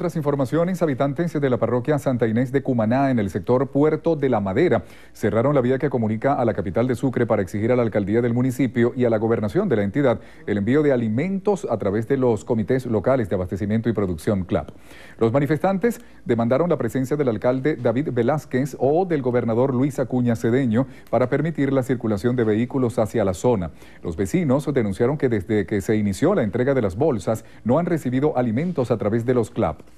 Otras informaciones, habitantes de la parroquia Santa Inés de Cumaná, en el sector Puerto de la Madera, cerraron la vía que comunica a la capital de Sucre para exigir a la alcaldía del municipio y a la gobernación de la entidad el envío de alimentos a través de los comités locales de abastecimiento y producción CLAP. Los manifestantes demandaron la presencia del alcalde David Velázquez o del gobernador Luis Acuña Cedeño para permitir la circulación de vehículos hacia la zona. Los vecinos denunciaron que desde que se inició la entrega de las bolsas no han recibido alimentos a través de los CLAP.